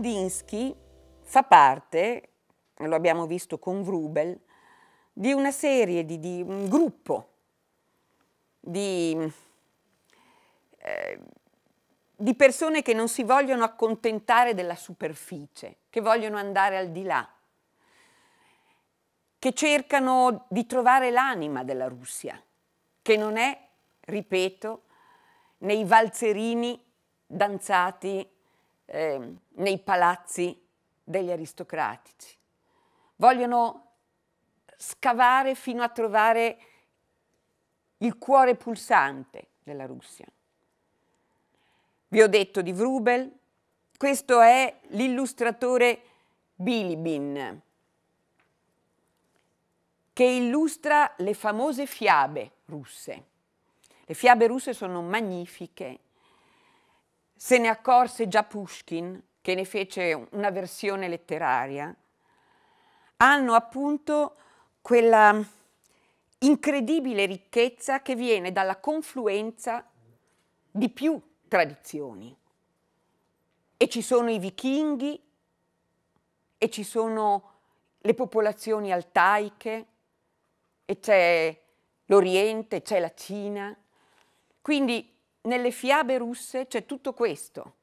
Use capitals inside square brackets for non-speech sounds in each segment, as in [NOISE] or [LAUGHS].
Kandinsky fa parte, lo abbiamo visto con Vrubel, di una serie, di, di un gruppo di, eh, di persone che non si vogliono accontentare della superficie, che vogliono andare al di là, che cercano di trovare l'anima della Russia, che non è, ripeto, nei valzerini danzati eh, nei palazzi degli aristocratici. Vogliono scavare fino a trovare il cuore pulsante della Russia. Vi ho detto di Vrubel, questo è l'illustratore Bilibin, che illustra le famose fiabe russe. Le fiabe russe sono magnifiche, se ne accorse già Pushkin, che ne fece una versione letteraria, hanno appunto quella incredibile ricchezza che viene dalla confluenza di più tradizioni. E ci sono i vichinghi, e ci sono le popolazioni altaiche, e c'è l'Oriente, c'è la Cina. Quindi nelle fiabe russe c'è tutto questo,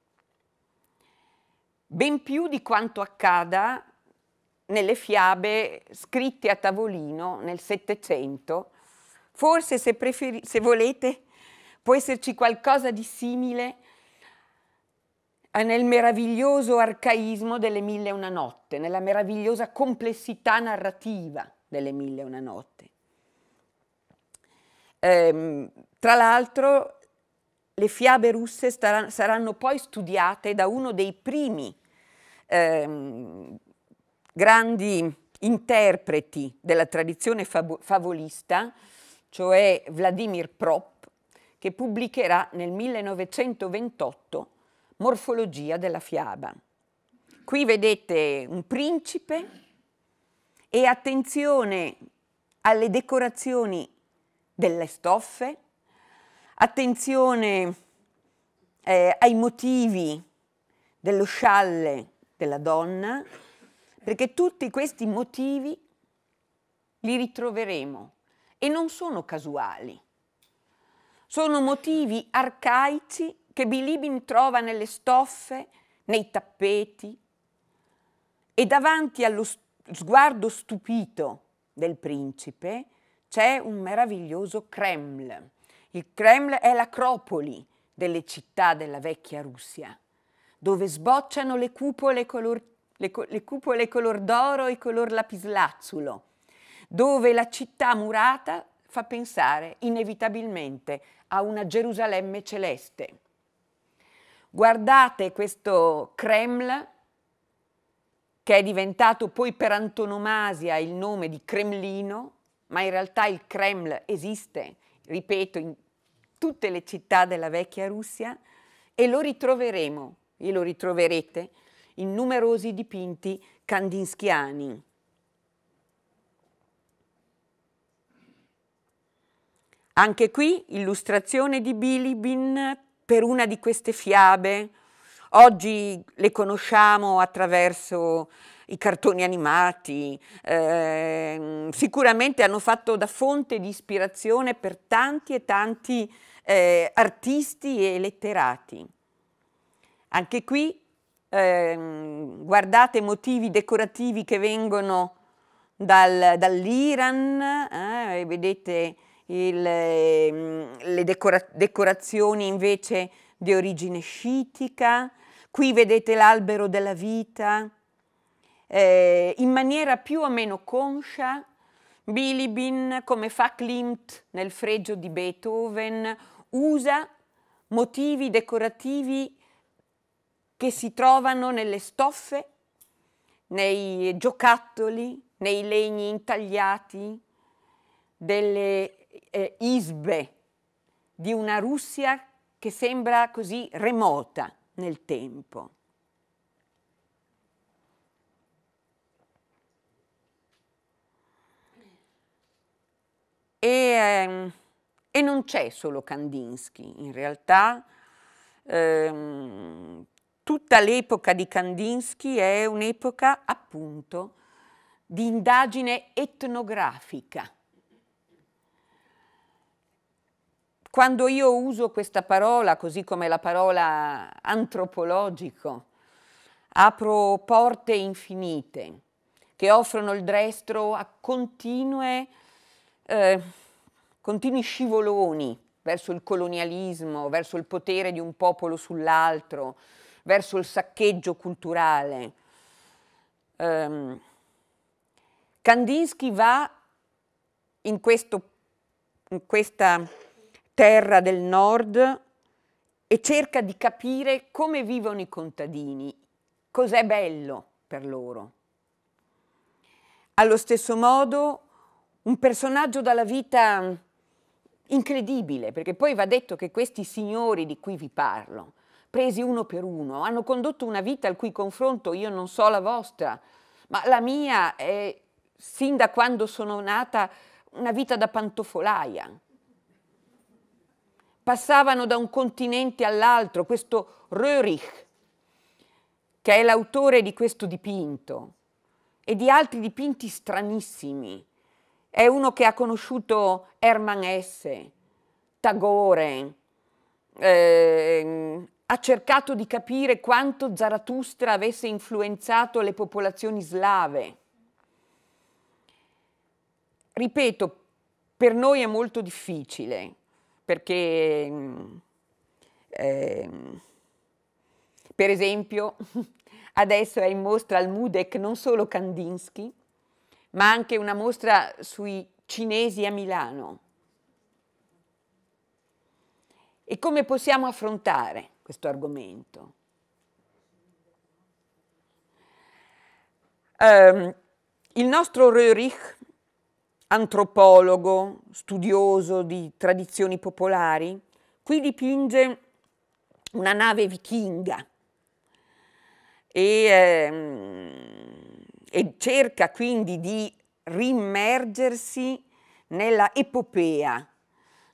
ben più di quanto accada nelle fiabe scritte a tavolino nel Settecento. Forse, se, se volete, può esserci qualcosa di simile nel meraviglioso arcaismo delle Mille e una notte, nella meravigliosa complessità narrativa delle Mille e una notte. Ehm, tra l'altro, le fiabe russe saranno poi studiate da uno dei primi ehm, grandi interpreti della tradizione favolista, cioè Vladimir Prop, che pubblicherà nel 1928 Morfologia della fiaba. Qui vedete un principe e attenzione alle decorazioni delle stoffe, attenzione eh, ai motivi dello scialle della donna, perché tutti questi motivi li ritroveremo e non sono casuali. Sono motivi arcaici che Bilibin trova nelle stoffe, nei tappeti e davanti allo sguardo stupito del principe c'è un meraviglioso Kreml il Kremlin è l'acropoli delle città della vecchia Russia, dove sbocciano le cupole color, le, le cupole color d'oro e color lapislazzulo, dove la città murata fa pensare inevitabilmente a una Gerusalemme celeste. Guardate questo Kremlin che è diventato poi per antonomasia il nome di Cremlino, ma in realtà il Kremlin esiste, ripeto, in tutte le città della vecchia Russia e lo ritroveremo, e lo ritroverete, in numerosi dipinti kandinskiani. Anche qui illustrazione di Bilibin per una di queste fiabe. Oggi le conosciamo attraverso i cartoni animati, eh, sicuramente hanno fatto da fonte di ispirazione per tanti e tanti eh, artisti e letterati. Anche qui ehm, guardate motivi decorativi che vengono dal, dall'Iran, eh, vedete il, ehm, le decora decorazioni invece di origine scitica, qui vedete l'albero della vita, eh, in maniera più o meno conscia Bilibin come fa Klimt nel fregio di Beethoven usa motivi decorativi che si trovano nelle stoffe, nei giocattoli, nei legni intagliati, delle eh, isbe di una Russia che sembra così remota nel tempo. E ehm, e non c'è solo Kandinsky, in realtà ehm, tutta l'epoca di Kandinsky è un'epoca appunto di indagine etnografica. Quando io uso questa parola, così come la parola antropologico, apro porte infinite che offrono il destro a continue eh, continui scivoloni verso il colonialismo, verso il potere di un popolo sull'altro, verso il saccheggio culturale. Um, Kandinsky va in, questo, in questa terra del nord e cerca di capire come vivono i contadini, cos'è bello per loro. Allo stesso modo, un personaggio dalla vita incredibile, perché poi va detto che questi signori di cui vi parlo, presi uno per uno, hanno condotto una vita al cui confronto io non so la vostra, ma la mia è, sin da quando sono nata, una vita da pantofolaia. Passavano da un continente all'altro, questo Röhrich, che è l'autore di questo dipinto, e di altri dipinti stranissimi, è uno che ha conosciuto Hermann Hesse, Tagore, eh, ha cercato di capire quanto Zarathustra avesse influenzato le popolazioni slave. Ripeto, per noi è molto difficile perché, eh, per esempio, [LAUGHS] adesso è in mostra al MUDEC non solo Kandinsky, ma anche una mostra sui cinesi a Milano. E come possiamo affrontare questo argomento? Eh, il nostro Röhrich, antropologo, studioso di tradizioni popolari, qui dipinge una nave vichinga e eh, e cerca quindi di rimergersi nella epopea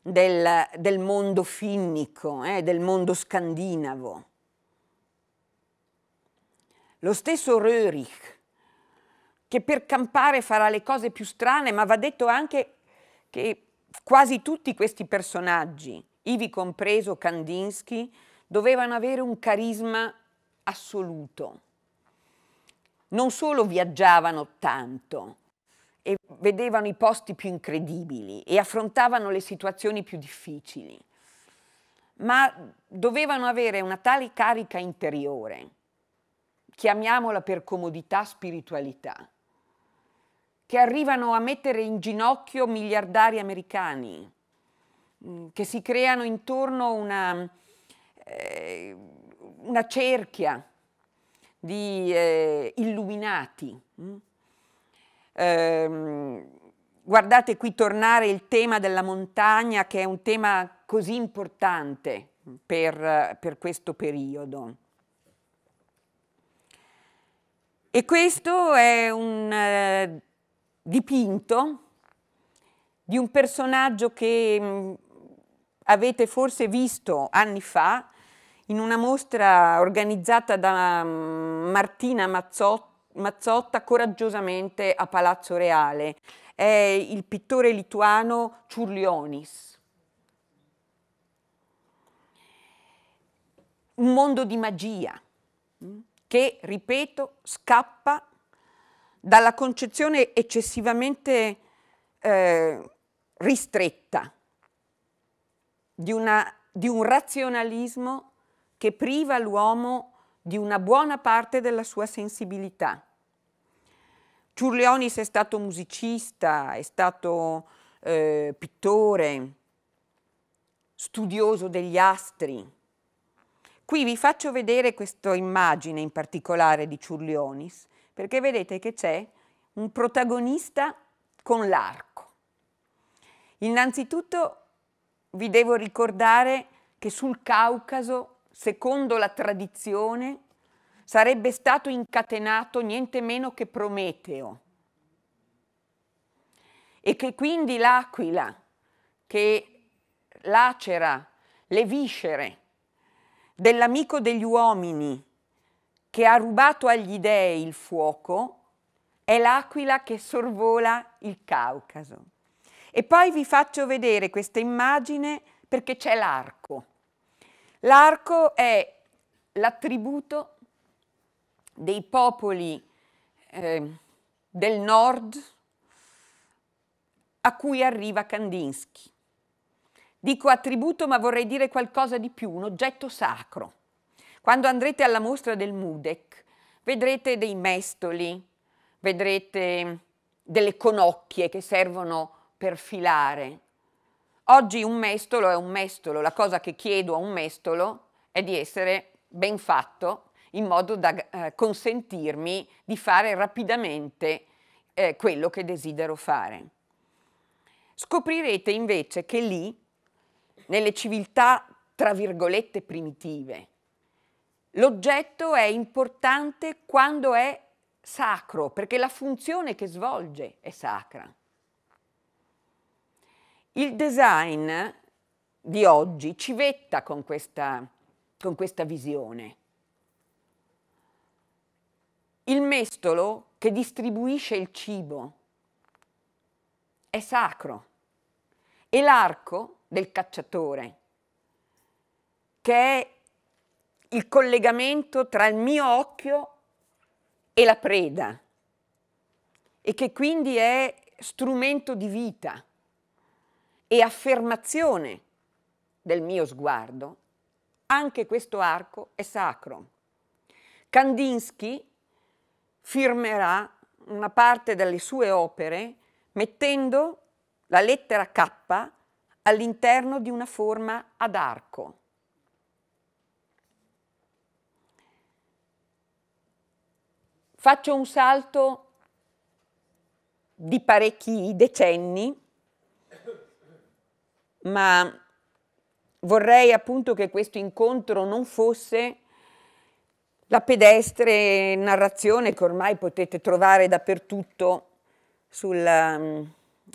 del, del mondo finnico, eh, del mondo scandinavo. Lo stesso Rörich, che per campare farà le cose più strane, ma va detto anche che quasi tutti questi personaggi, ivi compreso Kandinsky, dovevano avere un carisma assoluto non solo viaggiavano tanto e vedevano i posti più incredibili e affrontavano le situazioni più difficili, ma dovevano avere una tale carica interiore, chiamiamola per comodità spiritualità, che arrivano a mettere in ginocchio miliardari americani, mm, che si creano intorno una, eh, una cerchia di eh, illuminati. Mm? Eh, guardate qui tornare il tema della montagna che è un tema così importante per, per questo periodo. E questo è un eh, dipinto di un personaggio che mh, mm, avete forse visto anni fa in una mostra organizzata da mm, Martina Mazzotta coraggiosamente a Palazzo Reale. È il pittore lituano Ciurlionis. Un mondo di magia mm, che, ripeto, scappa dalla concezione eccessivamente eh, ristretta di, una, di un razionalismo che priva l'uomo di una buona parte della sua sensibilità. Ciurlionis è stato musicista, è stato eh, pittore, studioso degli astri. Qui vi faccio vedere questa immagine in particolare di Ciurlionis, perché vedete che c'è un protagonista con l'arco. Innanzitutto vi devo ricordare che sul Caucaso secondo la tradizione, sarebbe stato incatenato niente meno che Prometeo e che quindi l'aquila che lacera le viscere dell'amico degli uomini che ha rubato agli dèi il fuoco è l'aquila che sorvola il Caucaso. E poi vi faccio vedere questa immagine perché c'è l'arco. L'arco è l'attributo dei popoli eh, del nord a cui arriva Kandinsky. Dico attributo ma vorrei dire qualcosa di più, un oggetto sacro. Quando andrete alla mostra del Mudec vedrete dei mestoli, vedrete delle conocchie che servono per filare, Oggi un mestolo è un mestolo, la cosa che chiedo a un mestolo è di essere ben fatto in modo da eh, consentirmi di fare rapidamente eh, quello che desidero fare. Scoprirete invece che lì, nelle civiltà tra virgolette primitive, l'oggetto è importante quando è sacro, perché la funzione che svolge è sacra. Il design di oggi civetta con questa, con questa visione. Il mestolo che distribuisce il cibo è sacro e l'arco del cacciatore che è il collegamento tra il mio occhio e la preda e che quindi è strumento di vita e affermazione del mio sguardo, anche questo arco è sacro. Kandinsky firmerà una parte delle sue opere mettendo la lettera K all'interno di una forma ad arco. Faccio un salto di parecchi decenni ma vorrei appunto che questo incontro non fosse la pedestre narrazione che ormai potete trovare dappertutto sulla, um,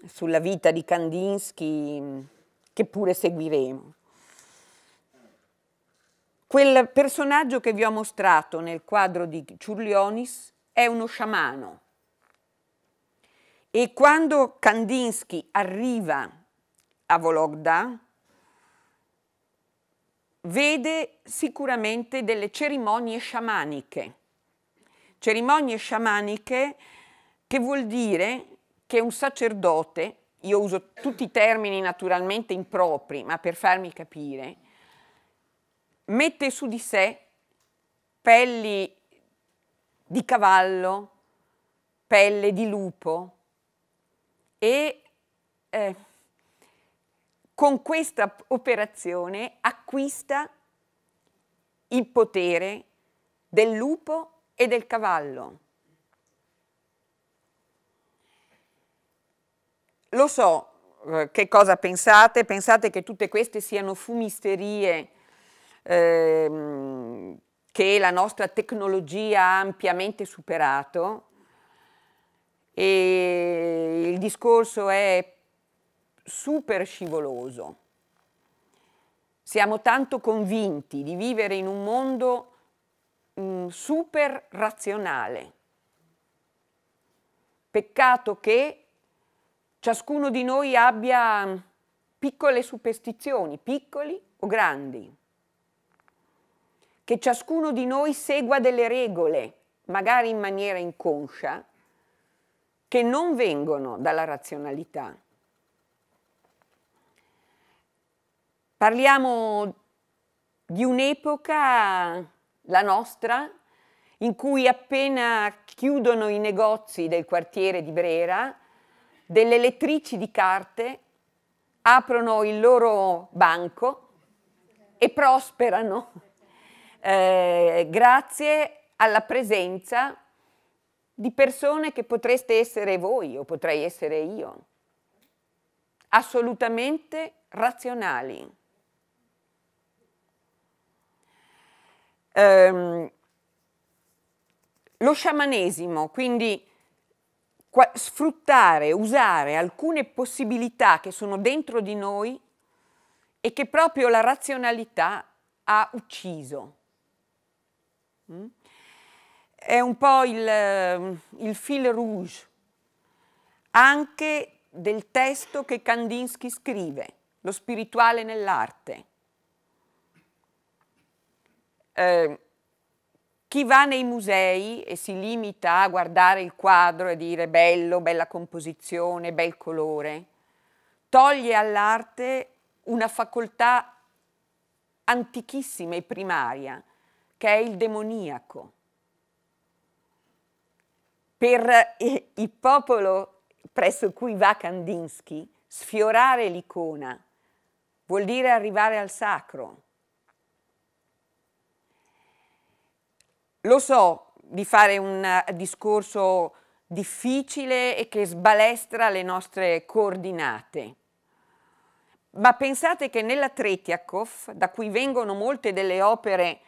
sulla vita di Kandinsky, che pure seguiremo. Quel personaggio che vi ho mostrato nel quadro di Ciurlionis è uno sciamano. E quando Kandinsky arriva a Vologda, vede sicuramente delle cerimonie sciamaniche. Cerimonie sciamaniche che vuol dire che un sacerdote, io uso tutti i termini naturalmente impropri, ma per farmi capire, mette su di sé pelli di cavallo, pelle di lupo e eh, con questa operazione acquista il potere del lupo e del cavallo. Lo so eh, che cosa pensate, pensate che tutte queste siano fumisterie eh, che la nostra tecnologia ha ampiamente superato e il discorso è super scivoloso. Siamo tanto convinti di vivere in un mondo mh, mm, super razionale. Peccato che ciascuno di noi abbia mm, piccole superstizioni, piccoli o grandi, che ciascuno di noi segua delle regole, magari in maniera inconscia, che non vengono dalla razionalità. Parliamo di un'epoca, la nostra, in cui appena chiudono i negozi del quartiere di Brera, delle lettrici di carte aprono il loro banco e prosperano eh, grazie alla presenza di persone che potreste essere voi o potrei essere io, assolutamente razionali. ehm, lo sciamanesimo, quindi qua, sfruttare, usare alcune possibilità che sono dentro di noi e che proprio la razionalità ha ucciso. Mm? È un po' il, il fil rouge anche del testo che Kandinsky scrive, lo spirituale nell'arte. Ehm, chi va nei musei e si limita a guardare il quadro e dire bello, bella composizione, bel colore, toglie all'arte una facoltà antichissima e primaria, che è il demoniaco. Per eh, il popolo presso cui va Kandinsky, sfiorare l'icona vuol dire arrivare al sacro, Lo so di fare un eh, discorso difficile e che sbalestra le nostre coordinate. Ma pensate che nella Tretiakov, da cui vengono molte delle opere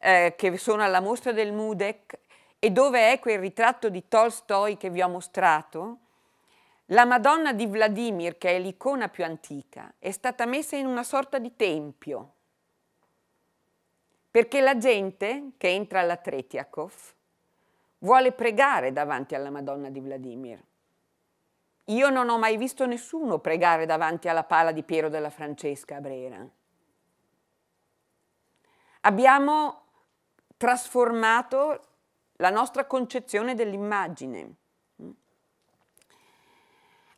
eh, che sono alla mostra del Mudek e dove è quel ritratto di Tolstoi che vi ho mostrato, la Madonna di Vladimir, che è l'icona più antica, è stata messa in una sorta di tempio perché la gente che entra alla Tretiakov vuole pregare davanti alla Madonna di Vladimir. Io non ho mai visto nessuno pregare davanti alla pala di Piero della Francesca a Brera. Abbiamo trasformato la nostra concezione dell'immagine.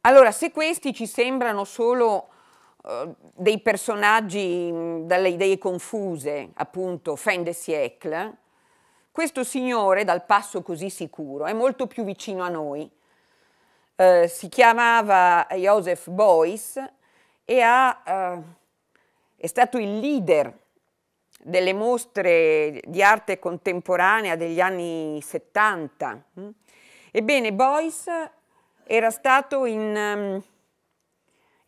Allora, se questi ci sembrano solo eh, dei personaggi mm, dalle idee confuse, appunto, fin de siècle, questo signore, dal passo così sicuro, è molto più vicino a noi. Eh, si chiamava Joseph Beuys e ha, eh, è stato il leader delle mostre di arte contemporanea degli anni 70. Mm? Ebbene, Beuys era stato in... Ehm,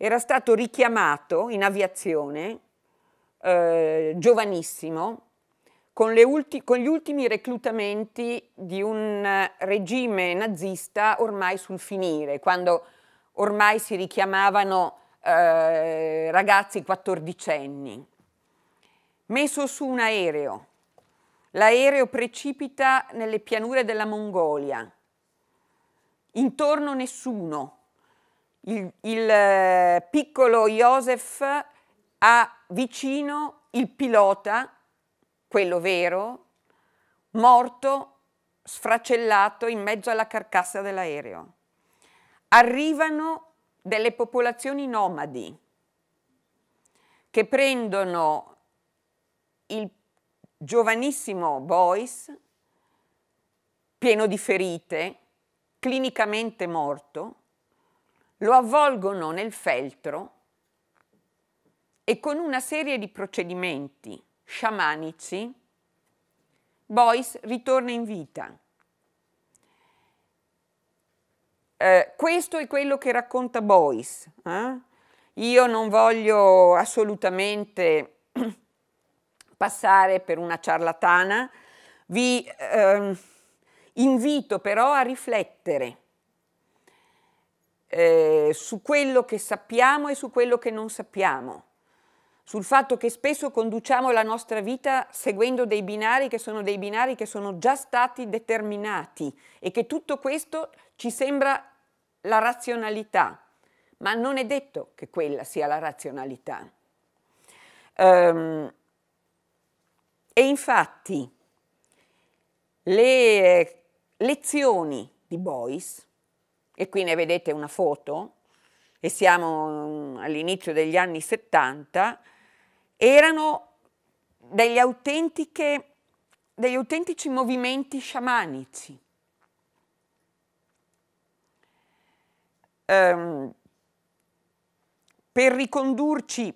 era stato richiamato in aviazione, eh, giovanissimo, con, con gli ultimi reclutamenti di un eh, regime nazista ormai sul finire, quando ormai si richiamavano eh, ragazzi quattordicenni. Messo su un aereo, l'aereo precipita nelle pianure della Mongolia, intorno nessuno, il, il eh, piccolo Joseph ha vicino il pilota, quello vero, morto, sfracellato in mezzo alla carcassa dell'aereo. Arrivano delle popolazioni nomadi che prendono il giovanissimo Boyce, pieno di ferite, clinicamente morto, lo avvolgono nel feltro e con una serie di procedimenti sciamanici, Boyce ritorna in vita. Eh, questo è quello che racconta Boyce. Eh? Io non voglio assolutamente [CLEARS THROAT] passare per una ciarlatana, vi eh, invito però a riflettere eh, su quello che sappiamo e su quello che non sappiamo, sul fatto che spesso conduciamo la nostra vita seguendo dei binari che sono dei binari che sono già stati determinati e che tutto questo ci sembra la razionalità, ma non è detto che quella sia la razionalità. Um, e infatti le eh, lezioni di Boyce e qui ne vedete una foto, e siamo mm, all'inizio degli anni 70, erano degli, degli autentici movimenti sciamanici. Um, per ricondurci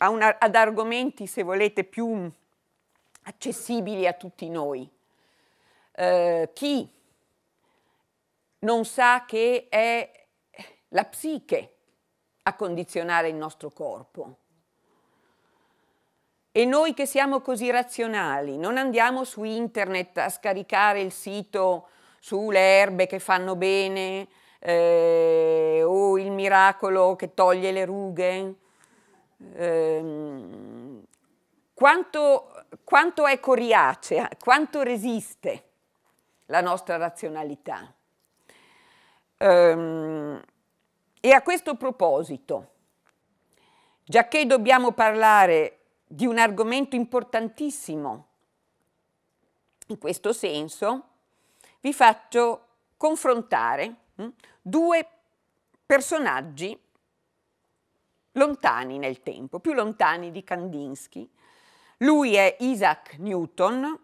una, ad argomenti, se volete, più accessibili a tutti noi, uh, chi non sa che è la psiche a condizionare il nostro corpo. E noi che siamo così razionali, non andiamo su internet a scaricare il sito sulle erbe che fanno bene eh, o il miracolo che toglie le rughe. Eh, quanto, quanto è coriacea, quanto resiste la nostra razionalità? Ehm, e a questo proposito, giacché dobbiamo parlare di un argomento importantissimo, in questo senso vi faccio confrontare hm, due personaggi lontani nel tempo, più lontani di Kandinsky. Lui è Isaac Newton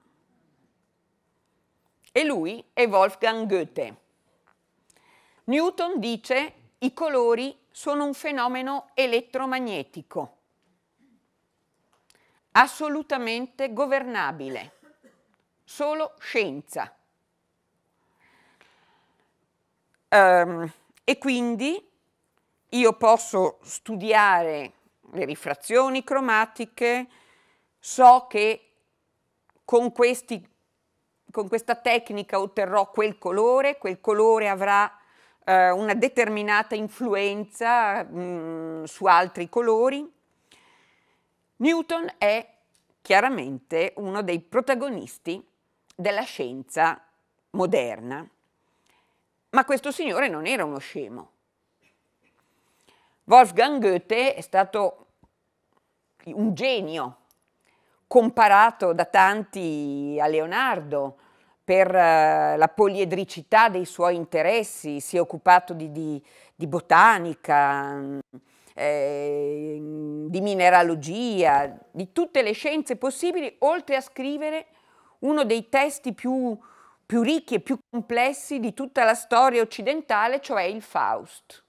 e lui è Wolfgang Goethe. Newton dice i colori sono un fenomeno elettromagnetico, assolutamente governabile, solo scienza. Um, e quindi io posso studiare le rifrazioni cromatiche, so che con, questi, con questa tecnica otterrò quel colore, quel colore avrà eh, una determinata influenza mh, mm, su altri colori, Newton è chiaramente uno dei protagonisti della scienza moderna. Ma questo signore non era uno scemo. Wolfgang Goethe è stato un genio, comparato da tanti a Leonardo, per eh, la poliedricità dei suoi interessi, si è occupato di, di, di botanica, eh, di mineralogia, di tutte le scienze possibili, oltre a scrivere uno dei testi più, più ricchi e più complessi di tutta la storia occidentale, cioè il Faust.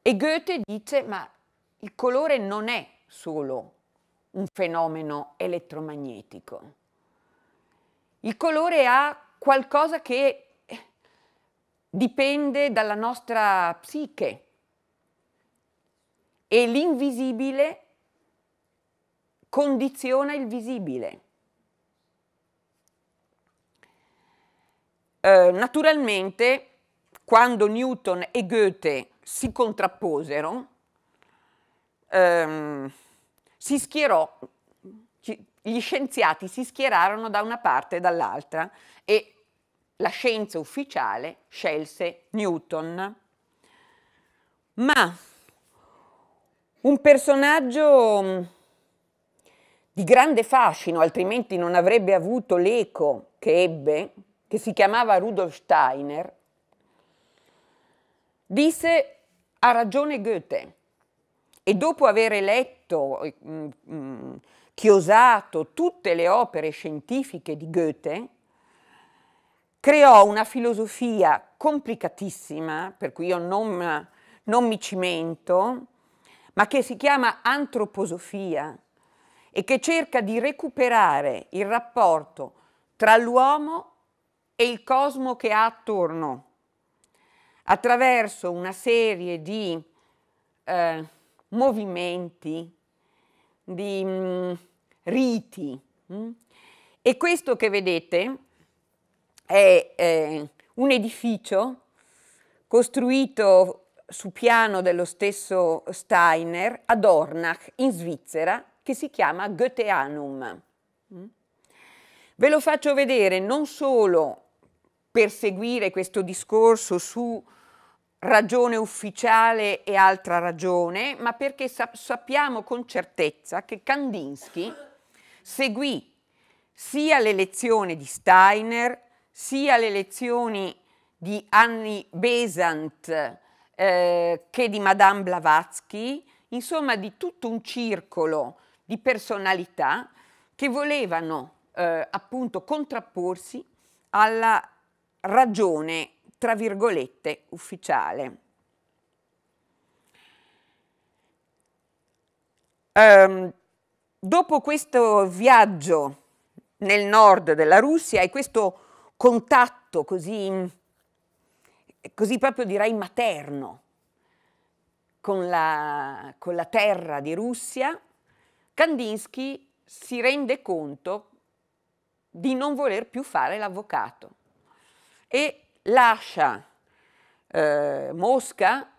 E Goethe dice, ma il colore non è solo un fenomeno elettromagnetico il colore ha qualcosa che dipende dalla nostra psiche e l'invisibile condiziona il visibile. Eh, naturalmente, quando Newton e Goethe si contrapposero, ehm, si schierò, ci, gli scienziati si schierarono da una parte e dall'altra e la scienza ufficiale scelse Newton. Ma un personaggio mm, di grande fascino, altrimenti non avrebbe avuto l'eco che ebbe, che si chiamava Rudolf Steiner, disse ha ragione Goethe e dopo aver letto mh, mm, mh, mm, chiosato tutte le opere scientifiche di Goethe, creò una filosofia complicatissima, per cui io non, non mi cimento, ma che si chiama antroposofia e che cerca di recuperare il rapporto tra l'uomo e il cosmo che ha attorno attraverso una serie di eh, movimenti, di mh, mm, riti. Mm? E questo che vedete è eh, un edificio costruito su piano dello stesso Steiner ad Ornach in Svizzera che si chiama Goetheanum. Mm? Ve lo faccio vedere non solo per seguire questo discorso su ragione ufficiale e altra ragione, ma perché sa sappiamo con certezza che Kandinsky seguì sia le lezioni di Steiner, sia le lezioni di Annie Besant eh, che di Madame Blavatsky, insomma di tutto un circolo di personalità che volevano eh, appunto contrapporsi alla ragione, tra virgolette, ufficiale. Um, dopo questo viaggio nel nord della Russia e questo contatto così, così proprio direi materno con la, con la terra di Russia, Kandinsky si rende conto di non voler più fare l'avvocato e lascia eh, Mosca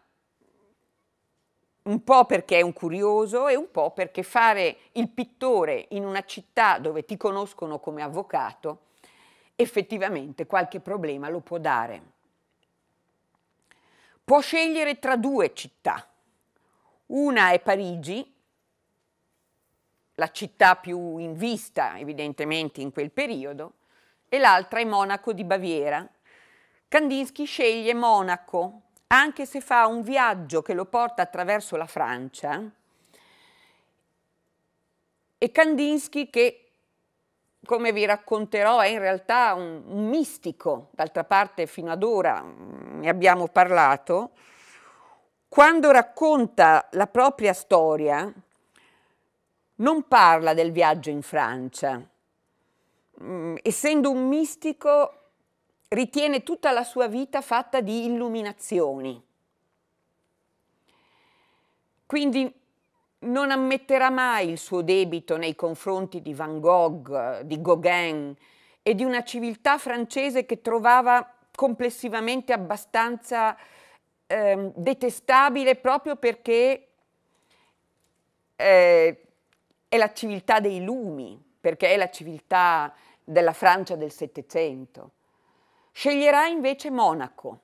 un po' perché è un curioso e un po' perché fare il pittore in una città dove ti conoscono come avvocato effettivamente qualche problema lo può dare. Può scegliere tra due città. Una è Parigi, la città più in vista evidentemente in quel periodo, e l'altra è Monaco di Baviera. Kandinsky sceglie Monaco anche se fa un viaggio che lo porta attraverso la Francia, e Kandinsky che, come vi racconterò, è in realtà un, un mistico, d'altra parte fino ad ora mm, ne abbiamo parlato, quando racconta la propria storia non parla del viaggio in Francia. Mm, essendo un mistico ritiene tutta la sua vita fatta di illuminazioni. Quindi non ammetterà mai il suo debito nei confronti di Van Gogh, di Gauguin e di una civiltà francese che trovava complessivamente abbastanza eh, detestabile proprio perché eh, è la civiltà dei lumi, perché è la civiltà della Francia del Settecento. Sceglierà invece Monaco.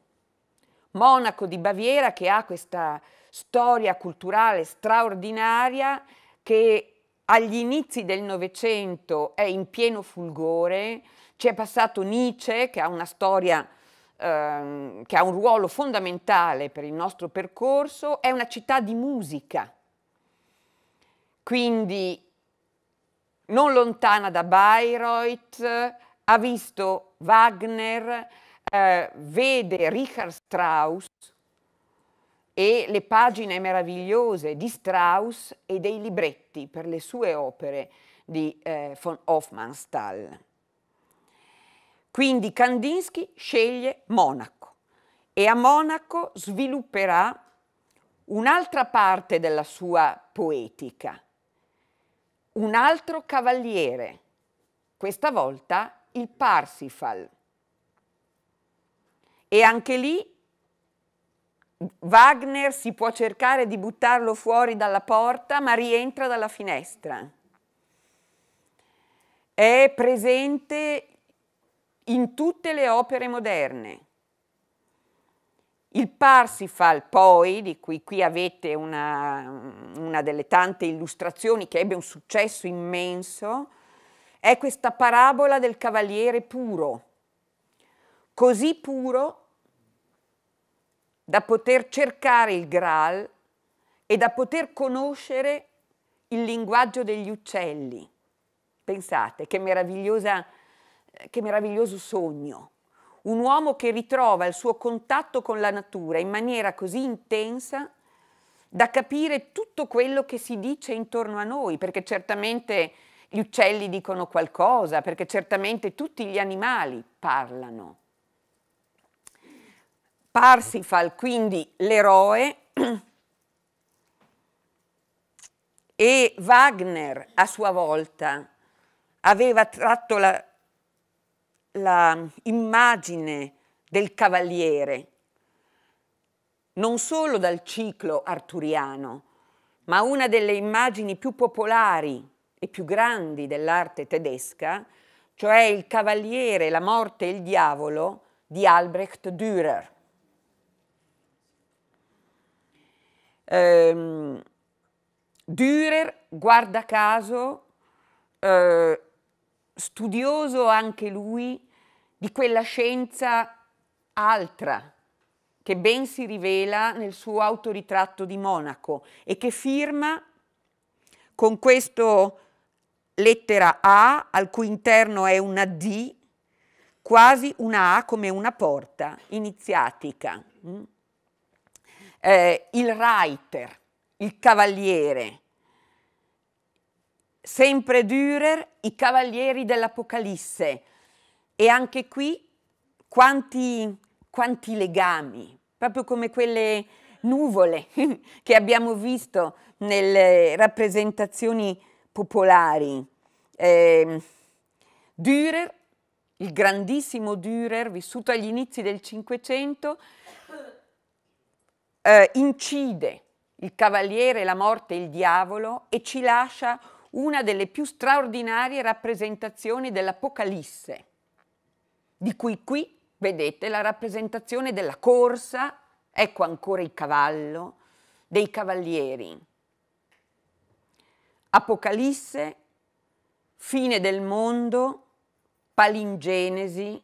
Monaco di Baviera che ha questa storia culturale straordinaria che agli inizi del Novecento è in pieno fulgore, ci è passato Nietzsche che ha una storia ehm, che ha un ruolo fondamentale per il nostro percorso, è una città di musica, quindi non lontana da Bayreuth, ha visto Wagner, eh, vede Richard Strauss e le pagine meravigliose di Strauss e dei libretti per le sue opere di eh, von Hofmannsthal. Quindi Kandinsky sceglie Monaco e a Monaco svilupperà un'altra parte della sua poetica, un altro cavaliere, questa volta il Parsifal. E anche lì Wagner si può cercare di buttarlo fuori dalla porta, ma rientra dalla finestra. È presente in tutte le opere moderne. Il Parsifal poi, di cui qui avete una, una delle tante illustrazioni che ebbe un successo immenso, è questa parabola del cavaliere puro, così puro da poter cercare il Graal e da poter conoscere il linguaggio degli uccelli. Pensate, che, che meraviglioso sogno. Un uomo che ritrova il suo contatto con la natura in maniera così intensa da capire tutto quello che si dice intorno a noi, perché certamente gli uccelli dicono qualcosa, perché certamente tutti gli animali parlano. Parsifal quindi l'eroe [CLEARS THROAT] e Wagner a sua volta aveva tratto l'immagine del cavaliere non solo dal ciclo arturiano, ma una delle immagini più popolari e più grandi dell'arte tedesca, cioè Il Cavaliere, la morte e il diavolo di Albrecht Dürer. Ehm, Dürer, guarda caso, eh, studioso anche lui di quella scienza altra che ben si rivela nel suo autoritratto di Monaco e che firma con questo lettera A al cui interno è una D, quasi una A come una porta iniziatica. Mm? Eh, il Reiter, il cavaliere, sempre Dürer, i cavalieri dell'Apocalisse. E anche qui quanti, quanti legami, proprio come quelle nuvole [LAUGHS] che abbiamo visto nelle rappresentazioni popolari. Eh, Dürer, il grandissimo Dürer, vissuto agli inizi del Cinquecento, eh, incide il Cavaliere, la morte e il diavolo e ci lascia una delle più straordinarie rappresentazioni dell'Apocalisse, di cui qui vedete la rappresentazione della corsa, ecco ancora il cavallo, dei cavalieri. Apocalisse, fine del mondo, palingenesi.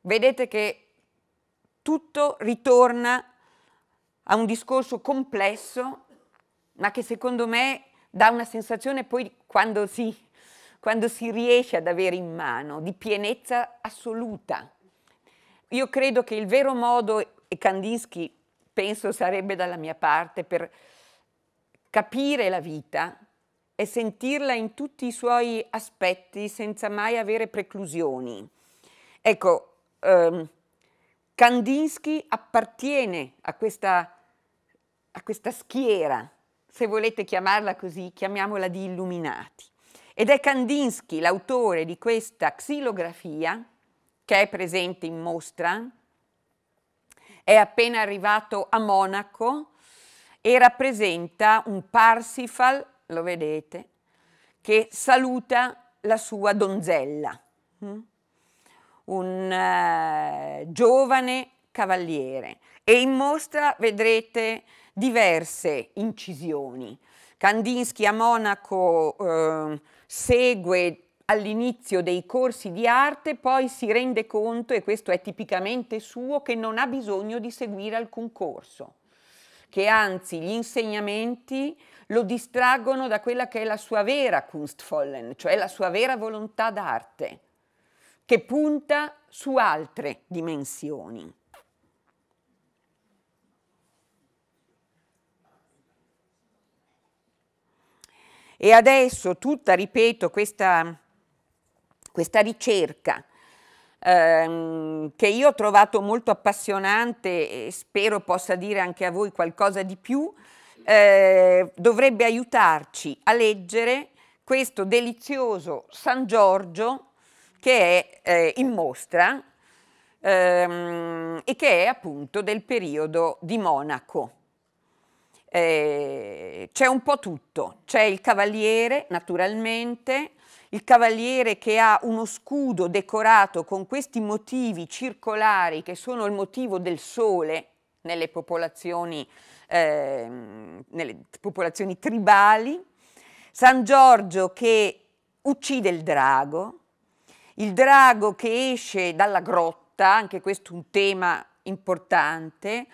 Vedete che tutto ritorna a un discorso complesso, ma che secondo me dà una sensazione poi quando si, quando si riesce ad avere in mano di pienezza assoluta. Io credo che il vero modo, e Kandinsky penso sarebbe dalla mia parte, per Capire la vita e sentirla in tutti i suoi aspetti senza mai avere preclusioni. Ecco, ehm, Kandinsky appartiene a questa, a questa schiera, se volete chiamarla così, chiamiamola di illuminati. Ed è Kandinsky l'autore di questa xilografia che è presente in mostra, è appena arrivato a Monaco e rappresenta un Parsifal, lo vedete, che saluta la sua donzella, mm? un eh, giovane cavaliere e in mostra vedrete diverse incisioni. Kandinsky a Monaco eh, segue all'inizio dei corsi di arte, poi si rende conto, e questo è tipicamente suo, che non ha bisogno di seguire alcun corso che anzi gli insegnamenti lo distraggono da quella che è la sua vera Kunstvollen, cioè la sua vera volontà d'arte, che punta su altre dimensioni. E adesso tutta, ripeto, questa, questa ricerca ehm, che io ho trovato molto appassionante e spero possa dire anche a voi qualcosa di più, eh, dovrebbe aiutarci a leggere questo delizioso San Giorgio che è eh, in mostra ehm, e che è appunto del periodo di Monaco. Eh, c'è un po' tutto, c'è il cavaliere naturalmente, il cavaliere che ha uno scudo decorato con questi motivi circolari che sono il motivo del sole nelle popolazioni, eh, nelle popolazioni tribali, San Giorgio che uccide il drago, il drago che esce dalla grotta, anche questo è un tema importante,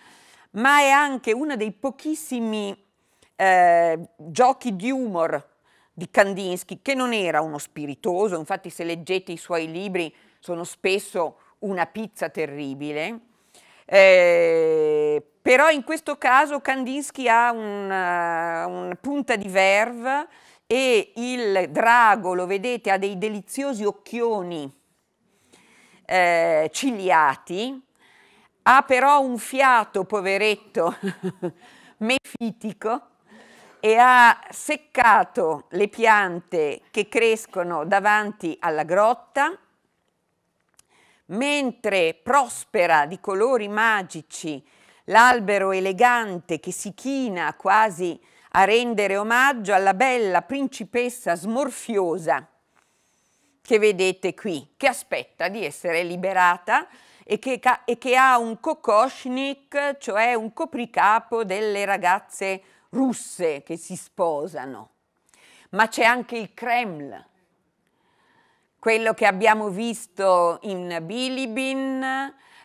ma è anche uno dei pochissimi eh, giochi di humor di Kandinsky, che non era uno spiritoso, infatti se leggete i suoi libri sono spesso una pizza terribile, eh, però in questo caso Kandinsky ha una, eh, una punta di verve e il drago, lo vedete, ha dei deliziosi occhioni eh, ciliati, ha però un fiato, poveretto, [LAUGHS] mefitico, e ha seccato le piante che crescono davanti alla grotta, mentre prospera di colori magici l'albero elegante che si china quasi a rendere omaggio alla bella principessa smorfiosa che vedete qui, che aspetta di essere liberata e che, e che ha un kokoshnik, cioè un copricapo delle ragazze smorfiose russe che si sposano, ma c'è anche il Kremlin. Quello che abbiamo visto in Bilibin,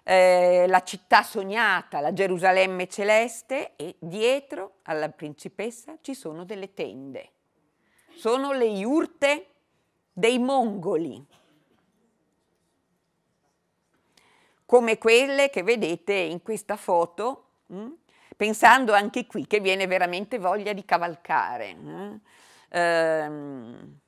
eh, la città sognata, la Gerusalemme celeste, e dietro alla principessa ci sono delle tende. Sono le iurte dei mongoli, come quelle che vedete in questa foto mh, hm? pensando anche qui che viene veramente voglia di cavalcare. Eh? Ehm,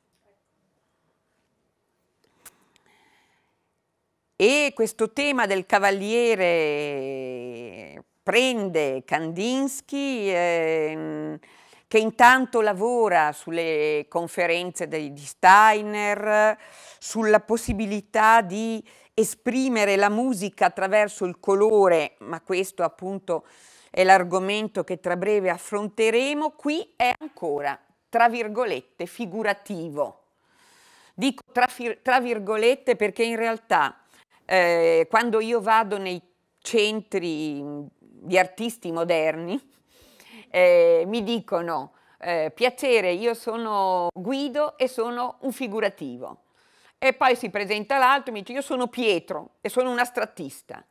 e questo tema del cavaliere prende Kandinsky eh, che intanto lavora sulle conferenze di, Steiner, sulla possibilità di esprimere la musica attraverso il colore, ma questo appunto è l'argomento che tra breve affronteremo, qui è ancora, tra virgolette, figurativo. Dico tra, tra virgolette perché in realtà eh, quando io vado nei centri mm, di artisti moderni, eh, mi dicono eh, piacere, io sono Guido e sono un figurativo. E poi si presenta l'altro e mi dice io sono Pietro e sono un astrattista.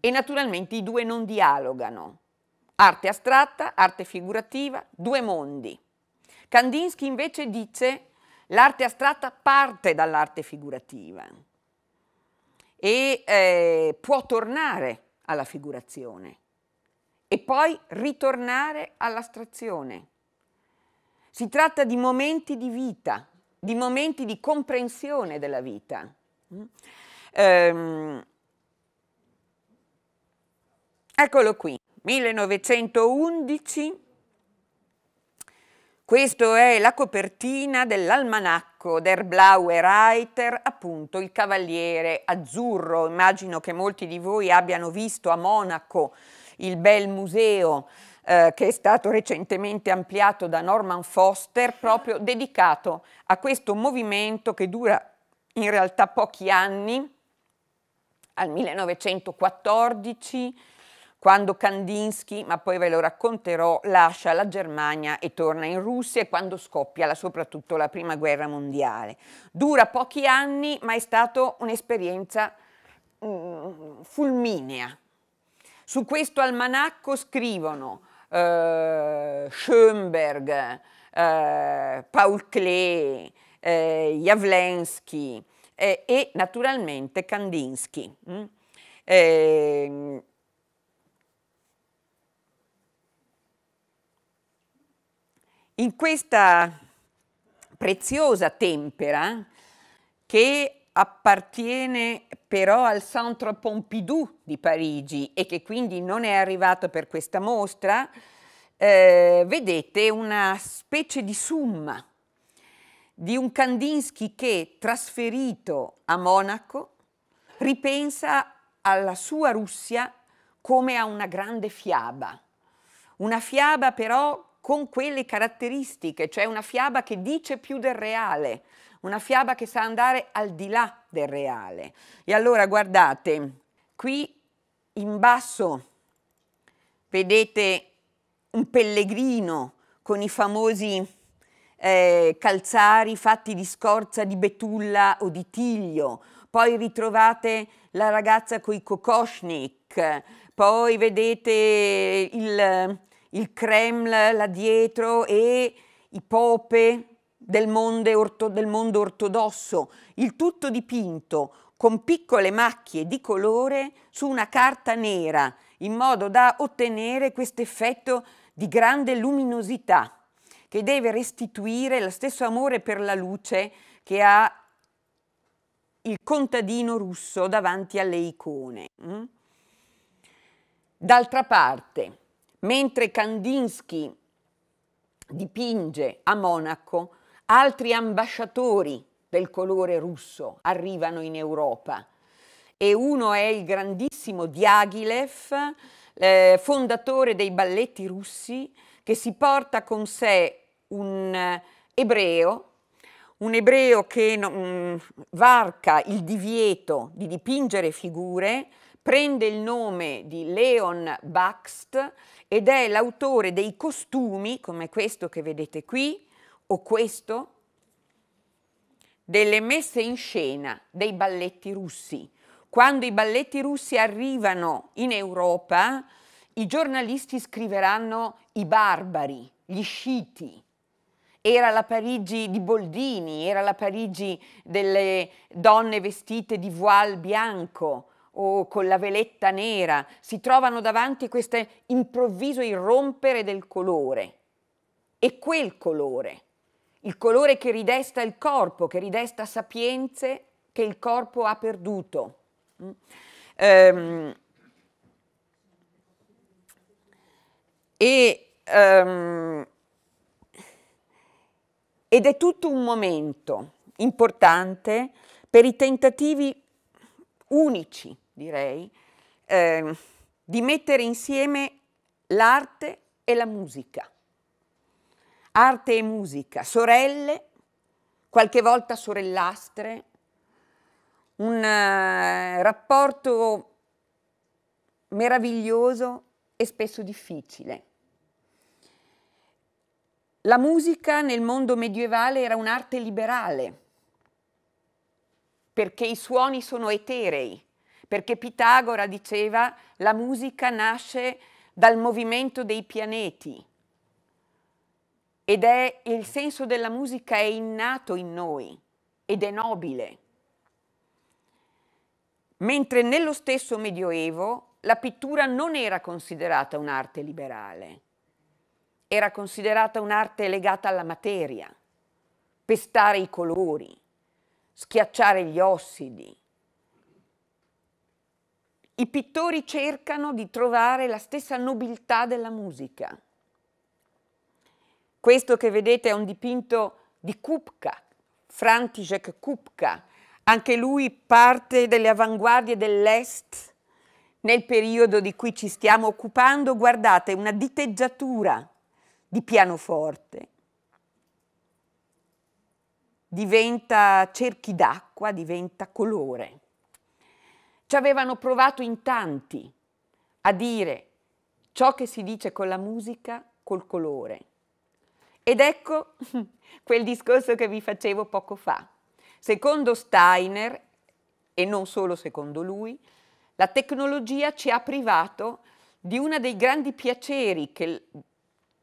E naturalmente i due non dialogano. Arte astratta, arte figurativa, due mondi. Kandinsky invece dice l'arte astratta parte dall'arte figurativa e eh, può tornare alla figurazione e poi ritornare all'astrazione. Si tratta di momenti di vita, di momenti di comprensione della vita. Mm? Ehm, eccolo qui. 1911, questa è la copertina dell'almanacco der Blaue Reiter, appunto il Cavaliere Azzurro. Immagino che molti di voi abbiano visto a Monaco il bel museo eh, che è stato recentemente ampliato da Norman Foster, proprio dedicato a questo movimento che dura in realtà pochi anni, al 1914 quando Kandinsky, ma poi ve lo racconterò, lascia la Germania e torna in Russia e quando scoppia la, soprattutto la Prima Guerra Mondiale. Dura pochi anni, ma è stata un'esperienza mm, fulminea. Su questo almanacco scrivono eh, Schoenberg, eh, Paul Klee, eh, Javlensky eh, e naturalmente Kandinsky. Mm? Eh, in questa preziosa tempera che appartiene però al Centre Pompidou di Parigi e che quindi non è arrivato per questa mostra, eh, vedete una specie di summa di un Kandinsky che, trasferito a Monaco, ripensa alla sua Russia come a una grande fiaba, una fiaba però con quelle caratteristiche, cioè una fiaba che dice più del reale, una fiaba che sa andare al di là del reale. E allora guardate, qui in basso vedete un pellegrino con i famosi eh, calzari fatti di scorza di betulla o di tiglio, poi ritrovate la ragazza con i kokoshnik, poi vedete il, il Kremlin là dietro e i pope del mondo, orto, del mondo ortodosso, il tutto dipinto con piccole macchie di colore su una carta nera, in modo da ottenere questo effetto di grande luminosità che deve restituire lo stesso amore per la luce che ha il contadino russo davanti alle icone. Mm? D'altra parte, Mentre Kandinsky dipinge a Monaco, altri ambasciatori del colore russo arrivano in Europa e uno è il grandissimo Diaghilev, eh, fondatore dei balletti russi, che si porta con sé un eh, ebreo, un ebreo che non, mm, varca il divieto di dipingere figure, prende il nome di Leon Baxt ed è l'autore dei costumi, come questo che vedete qui, o questo, delle messe in scena dei balletti russi. Quando i balletti russi arrivano in Europa, i giornalisti scriveranno i barbari, gli sciti. Era la Parigi di Boldini, era la Parigi delle donne vestite di voile bianco, o con la veletta nera, si trovano davanti questo improvviso irrompere del colore. E quel colore, il colore che ridesta il corpo, che ridesta sapienze che il corpo ha perduto. Um, e, um, ed è tutto un momento importante per i tentativi unici direi, eh, di mettere insieme l'arte e la musica. Arte e musica, sorelle, qualche volta sorellastre, un eh, rapporto meraviglioso e spesso difficile. La musica nel mondo medievale era un'arte liberale, perché i suoni sono eterei, perché Pitagora diceva la musica nasce dal movimento dei pianeti ed è il senso della musica è innato in noi ed è nobile. Mentre nello stesso Medioevo la pittura non era considerata un'arte liberale, era considerata un'arte legata alla materia, pestare i colori, schiacciare gli ossidi, i pittori cercano di trovare la stessa nobiltà della musica. Questo che vedete è un dipinto di Kupka, František Kupka, anche lui parte delle avanguardie dell'Est. Nel periodo di cui ci stiamo occupando, guardate, una diteggiatura di pianoforte. Diventa cerchi d'acqua, diventa colore. Ci avevano provato in tanti a dire ciò che si dice con la musica, col colore. Ed ecco [LAUGHS] quel discorso che vi facevo poco fa. Secondo Steiner, e non solo secondo lui, la tecnologia ci ha privato di uno dei grandi piaceri che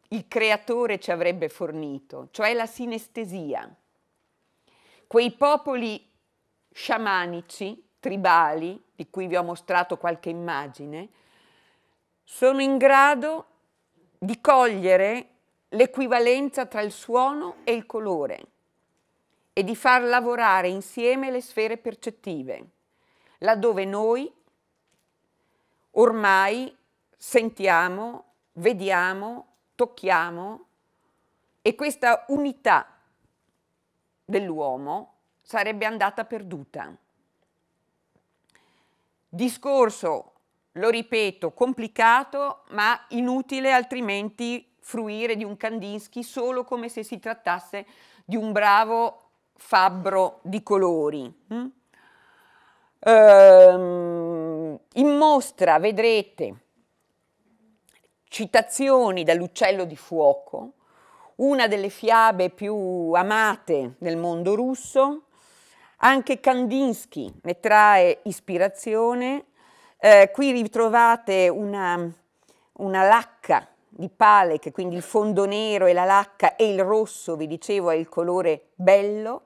il creatore ci avrebbe fornito, cioè la sinestesia. Quei popoli sciamanici tribali, di cui vi ho mostrato qualche immagine, sono in grado di cogliere l'equivalenza tra il suono e il colore e di far lavorare insieme le sfere percettive, laddove noi ormai sentiamo, vediamo, tocchiamo e questa unità dell'uomo sarebbe andata perduta. Discorso, lo ripeto, complicato, ma inutile altrimenti fruire di un Kandinsky solo come se si trattasse di un bravo fabbro di colori. Mm? Ehm, in mostra vedrete citazioni dall'Uccello di Fuoco, una delle fiabe più amate nel mondo russo, anche Kandinsky ne trae ispirazione. Eh, qui ritrovate una, una lacca di Palek, quindi il fondo nero e la lacca e il rosso, vi dicevo, è il colore bello,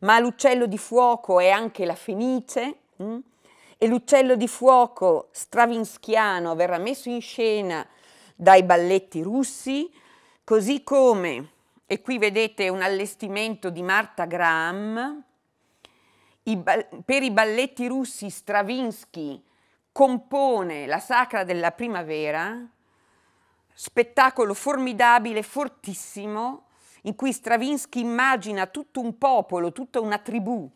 ma l'uccello di fuoco è anche la fenice mh? Mm? e l'uccello di fuoco stravinskiano verrà messo in scena dai balletti russi, così come, e qui vedete un allestimento di Marta Graham, i per i balletti russi Stravinsky compone la Sacra della Primavera, spettacolo formidabile, fortissimo, in cui Stravinsky immagina tutto un popolo, tutta una tribù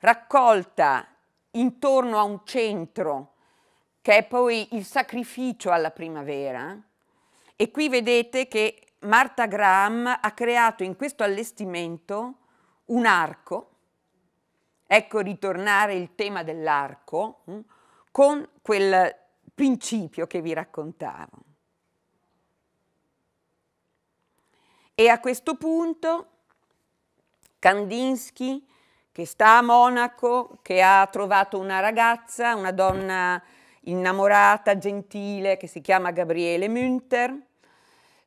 raccolta intorno a un centro che è poi il sacrificio alla primavera. E qui vedete che Marta Graham ha creato in questo allestimento un arco Ecco ritornare il tema dell'arco mm, con quel principio che vi raccontavo. E a questo punto Kandinsky, che sta a Monaco, che ha trovato una ragazza, una donna innamorata, gentile, che si chiama Gabriele Münter,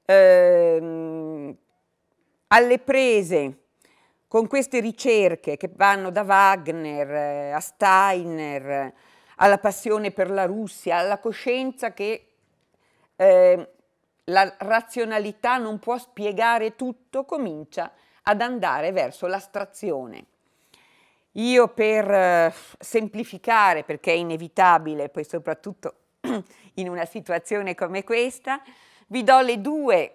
ehm, alle prese con queste ricerche che vanno da Wagner eh, a Steiner, eh, alla passione per la Russia, alla coscienza che eh, la razionalità non può spiegare tutto, comincia ad andare verso l'astrazione. Io per eh, semplificare, perché è inevitabile, poi soprattutto [CLEARS THROAT] in una situazione come questa, vi do le due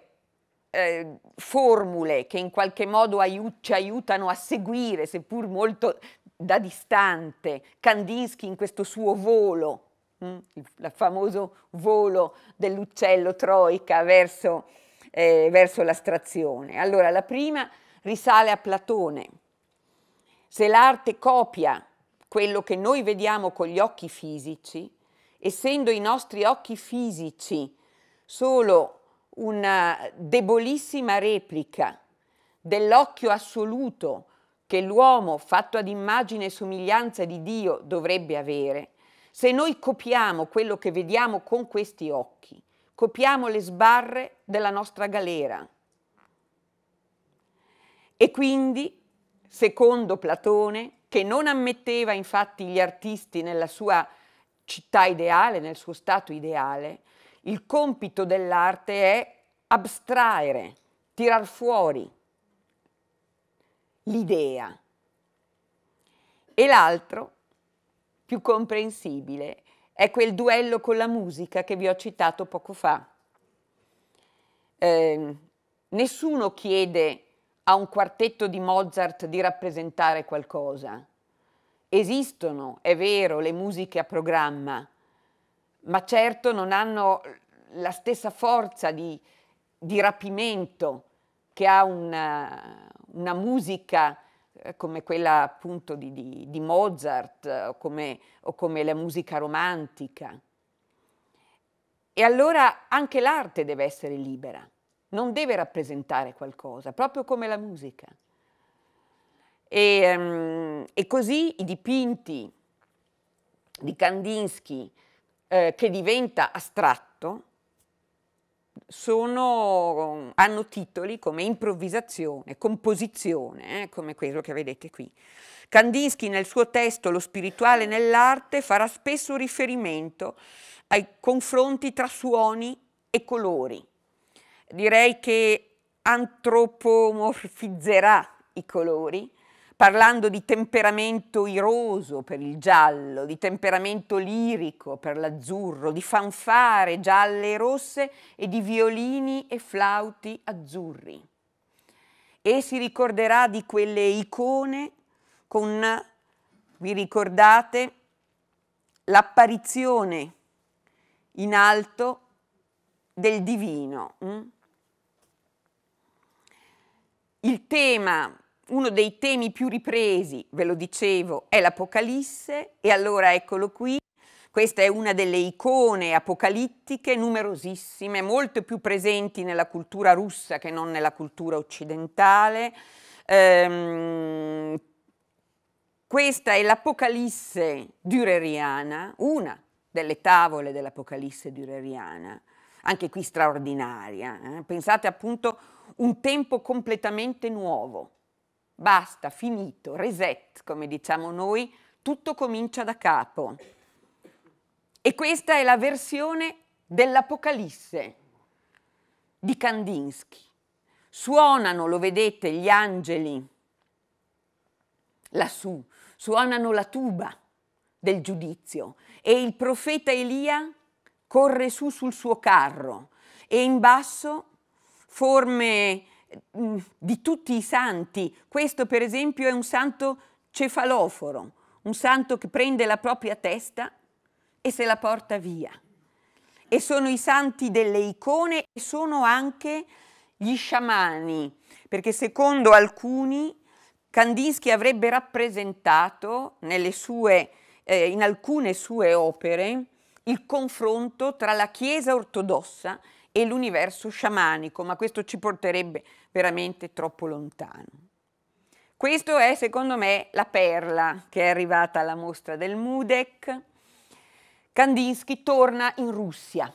eh, formule che in qualche modo aiut ci aiutano a seguire, seppur molto da distante, Kandinsky in questo suo volo, hm, il, famoso volo dell'uccello troica verso, eh, verso l'astrazione. Allora, la prima risale a Platone. Se l'arte copia quello che noi vediamo con gli occhi fisici, essendo i nostri occhi fisici solo una debolissima replica dell'occhio assoluto che l'uomo fatto ad immagine e somiglianza di Dio dovrebbe avere, se noi copiamo quello che vediamo con questi occhi, copiamo le sbarre della nostra galera. E quindi, secondo Platone, che non ammetteva infatti gli artisti nella sua città ideale, nel suo stato ideale, il compito dell'arte è abstraere, tirar fuori l'idea. E l'altro, più comprensibile, è quel duello con la musica che vi ho citato poco fa. Eh, nessuno chiede a un quartetto di Mozart di rappresentare qualcosa. Esistono, è vero, le musiche a programma, ma certo non hanno la stessa forza di, di rapimento che ha una, una musica eh, come quella appunto di, di, di Mozart eh, o come, o come, la musica romantica. E allora anche l'arte deve essere libera, non deve rappresentare qualcosa, proprio come la musica. E, um, e così i dipinti di Kandinsky, eh, che diventa astratto sono, hanno titoli come improvvisazione, composizione, eh, come quello che vedete qui. Kandinsky nel suo testo Lo spirituale nell'arte farà spesso riferimento ai confronti tra suoni e colori. Direi che antropomorfizzerà i colori parlando di temperamento iroso per il giallo, di temperamento lirico per l'azzurro, di fanfare gialle e rosse e di violini e flauti azzurri. E si ricorderà di quelle icone con, vi ricordate, l'apparizione in alto del divino. Mm? Il tema uno dei temi più ripresi, ve lo dicevo, è l'Apocalisse e allora eccolo qui. Questa è una delle icone apocalittiche numerosissime, molto più presenti nella cultura russa che non nella cultura occidentale. Ehm, questa è l'Apocalisse dureriana, una delle tavole dell'Apocalisse dureriana, anche qui straordinaria. Eh? Pensate appunto un tempo completamente nuovo, Basta, finito, reset, come diciamo noi, tutto comincia da capo. E questa è la versione dell'Apocalisse di Kandinsky. Suonano, lo vedete, gli angeli lassù, suonano la tuba del giudizio e il profeta Elia corre su sul suo carro e in basso forme Mm, di tutti i santi. Questo per esempio è un santo cefaloforo, un santo che prende la propria testa e se la porta via. E sono i santi delle icone e sono anche gli sciamani, perché secondo alcuni Kandinsky avrebbe rappresentato sue, eh, in alcune sue opere il confronto tra la Chiesa ortodossa e l'universo sciamanico, ma questo ci porterebbe veramente troppo lontano. Questo è secondo me la perla che è arrivata alla mostra del Mudek. Kandinsky torna in Russia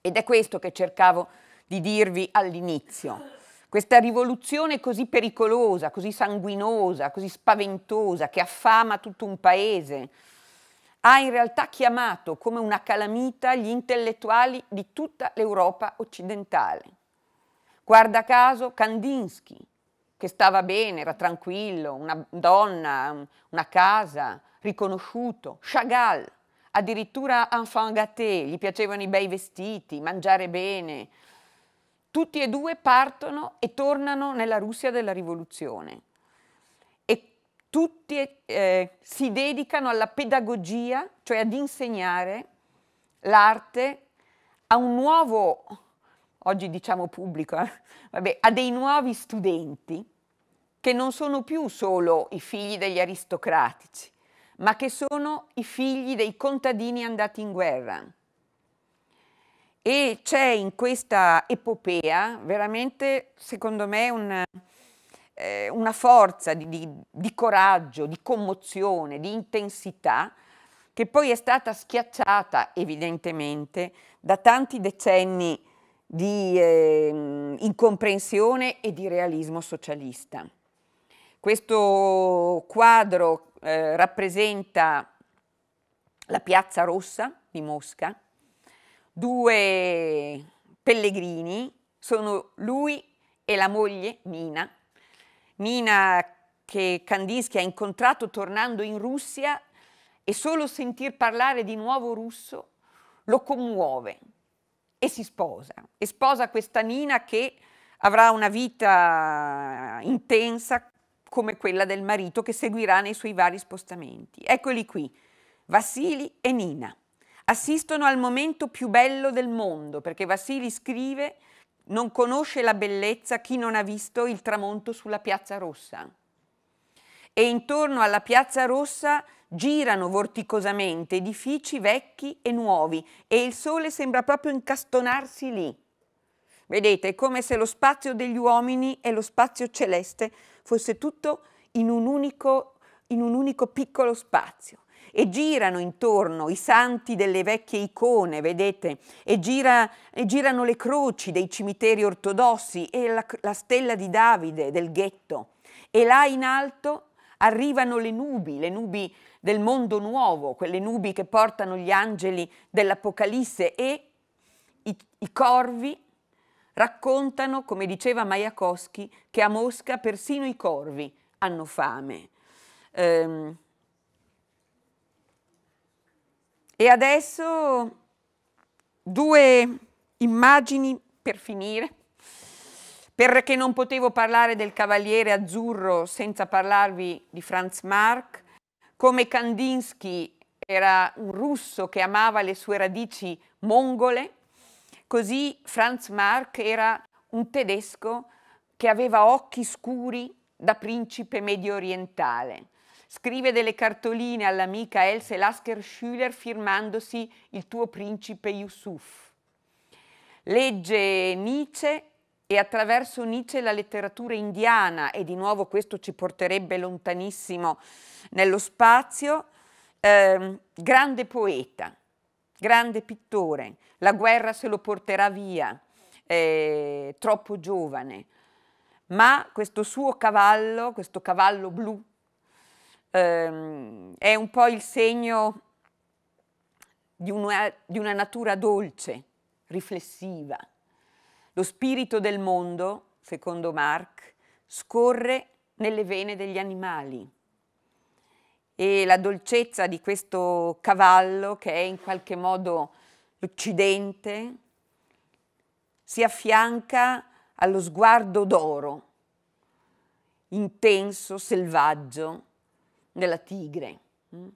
ed è questo che cercavo di dirvi all'inizio. Questa rivoluzione così pericolosa, così sanguinosa, così spaventosa, che affama tutto un paese, ha in realtà chiamato come una calamita gli intellettuali di tutta l'Europa occidentale. Guarda caso Kandinsky, che stava bene, era tranquillo, una donna, una casa, riconosciuto, Chagall, addirittura enfant gâté, gli piacevano i bei vestiti, mangiare bene. Tutti e due partono e tornano nella Russia della rivoluzione tutti eh, si dedicano alla pedagogia, cioè ad insegnare l'arte a un nuovo, oggi diciamo pubblico, eh? Vabbè, a dei nuovi studenti che non sono più solo i figli degli aristocratici, ma che sono i figli dei contadini andati in guerra. E c'è in questa epopea veramente, secondo me, un, eh, una forza di, di, di coraggio, di commozione, di intensità che poi è stata schiacciata evidentemente da tanti decenni di eh, incomprensione e di realismo socialista. Questo quadro eh, rappresenta la Piazza Rossa di Mosca, due pellegrini, sono lui e la moglie Nina, Nina che Kandinsky ha incontrato tornando in Russia e solo sentir parlare di nuovo russo lo commuove e si sposa. E sposa questa Nina che avrà una vita intensa come quella del marito che seguirà nei suoi vari spostamenti. Eccoli qui, Vassili e Nina. Assistono al momento più bello del mondo perché Vassili scrive non conosce la bellezza chi non ha visto il tramonto sulla Piazza Rossa. E intorno alla Piazza Rossa girano vorticosamente edifici vecchi e nuovi e il sole sembra proprio incastonarsi lì. Vedete, è come se lo spazio degli uomini e lo spazio celeste fosse tutto in un unico, in un unico piccolo spazio e girano intorno i santi delle vecchie icone, vedete, e, gira, e girano le croci dei cimiteri ortodossi e la, la stella di Davide del ghetto. E là in alto arrivano le nubi, le nubi del mondo nuovo, quelle nubi che portano gli angeli dell'Apocalisse e i, i corvi raccontano, come diceva Majakowski, che a Mosca persino i corvi hanno fame. Um, E adesso due immagini per finire, perché non potevo parlare del Cavaliere Azzurro senza parlarvi di Franz Marc, come Kandinsky era un russo che amava le sue radici mongole, così Franz Marc era un tedesco che aveva occhi scuri da principe medio orientale Scrive delle cartoline all'amica Else Lasker-Schüler firmandosi Il tuo principe Yusuf. Legge Nietzsche e attraverso Nietzsche la letteratura indiana, e di nuovo questo ci porterebbe lontanissimo nello spazio, eh, grande poeta, grande pittore, la guerra se lo porterà via, eh, troppo giovane, ma questo suo cavallo, questo cavallo blu, ehm, è un po' il segno di una, di una natura dolce, riflessiva. Lo spirito del mondo, secondo Marx, scorre nelle vene degli animali e la dolcezza di questo cavallo che è in qualche modo l'Occidente si affianca allo sguardo d'oro, intenso, selvaggio, della tigre. Mm,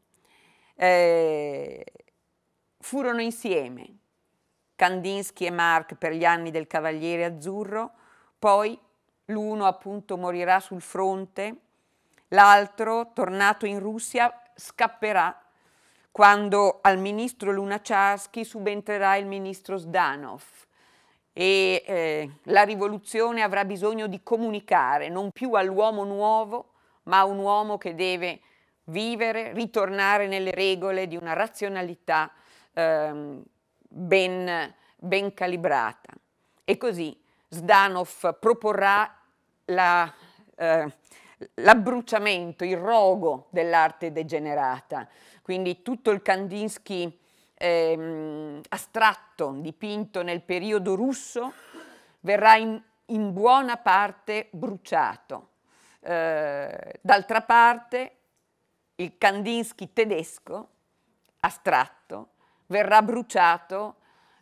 eh, furono insieme Kandinsky e Mark per gli anni del Cavaliere Azzurro, poi l'uno appunto morirà sul fronte, l'altro, tornato in Russia, scapperà quando al ministro Lunacharsky subentrerà il ministro Zdanov e eh, la rivoluzione avrà bisogno di comunicare non più all'uomo nuovo, ma a un uomo che deve vivere, ritornare nelle regole di una razionalità ehm, ben, ben calibrata. E così Zdanov proporrà la, eh, l'abbruciamento, il rogo dell'arte degenerata, quindi tutto il Kandinsky ehm, astratto dipinto nel periodo russo verrà in, in buona parte bruciato. Eh, d'altra parte il Kandinsky tedesco, astratto, verrà bruciato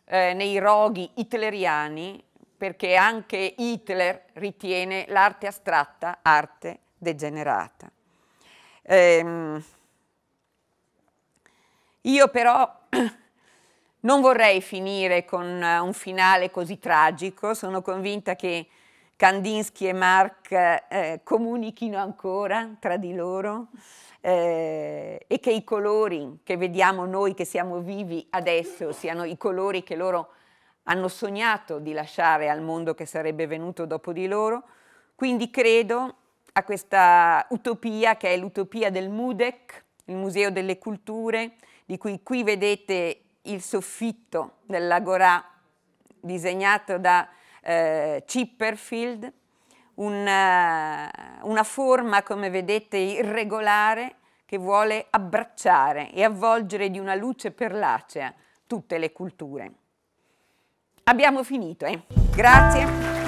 eh, nei roghi hitleriani perché anche Hitler ritiene l'arte astratta arte degenerata. Ehm, io però [CLEARS THROAT] non vorrei finire con eh, un finale così tragico, sono convinta che Kandinsky e Marx eh, comunichino ancora tra di loro eh, e che i colori che vediamo noi che siamo vivi adesso siano i colori che loro hanno sognato di lasciare al mondo che sarebbe venuto dopo di loro. Quindi credo a questa utopia che è l'utopia del MUDEC, il Museo delle Culture, di cui qui vedete il soffitto dell'Agorà disegnato da eh, Chipperfield, una, eh, una forma, come vedete, irregolare che vuole abbracciare e avvolgere di una luce perlacea tutte le culture. Abbiamo finito, eh? Grazie.